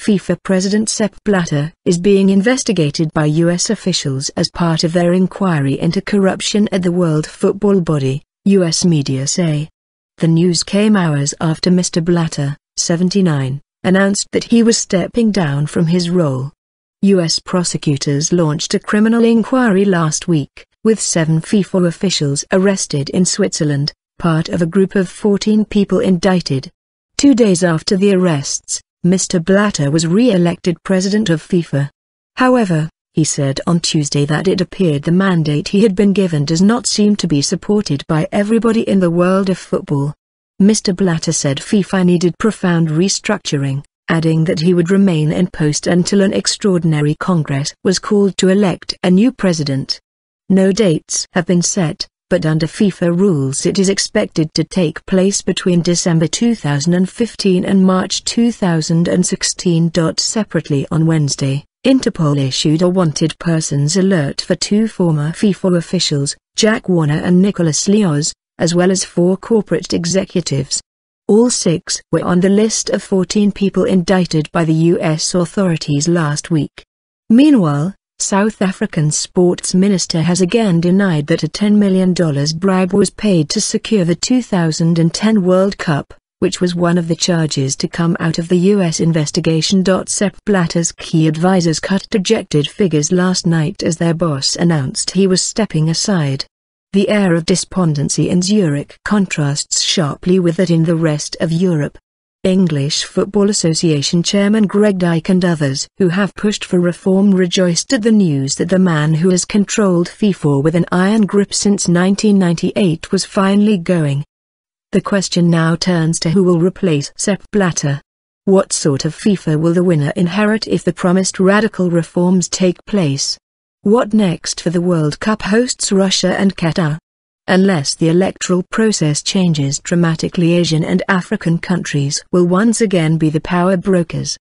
FIFA President Sepp Blatter is being investigated by US officials as part of their inquiry into corruption at the World Football Body, US media say. The news came hours after Mr. Blatter, 79, announced that he was stepping down from his role. US prosecutors launched a criminal inquiry last week, with seven FIFA officials arrested in Switzerland, part of a group of 14 people indicted. Two days after the arrests, Mr. Blatter was re-elected president of FIFA. However, he said on Tuesday that it appeared the mandate he had been given does not seem to be supported by everybody in the world of football. Mr. Blatter said FIFA needed profound restructuring, adding that he would remain in post until an extraordinary Congress was called to elect a new president. No dates have been set, but under FIFA rules it is expected to take place between December 2015 and March 2016. Separately on Wednesday, Interpol issued a wanted persons alert for two former FIFA officials, Jack Warner and Nicholas Leoz, as well as four corporate executives. All six were on the list of 14 people indicted by the U.S. authorities last week. Meanwhile, South African sports minister has again denied that a $10 million bribe was paid to secure the 2010 World Cup, which was one of the charges to come out of the U.S. investigation. Sepp Blatter's key advisers cut dejected figures last night as their boss announced he was stepping aside. The air of despondency in Zurich contrasts sharply with that in the rest of Europe. English Football Association chairman Greg Dyke and others who have pushed for reform rejoiced at the news that the man who has controlled FIFA with an iron grip since 1998 was finally going. The question now turns to who will replace Sepp Blatter. What sort of FIFA will the winner inherit if the promised radical reforms take place? What next for the World Cup hosts Russia and Qatar? Unless the electoral process changes dramatically Asian and African countries will once again be the power brokers.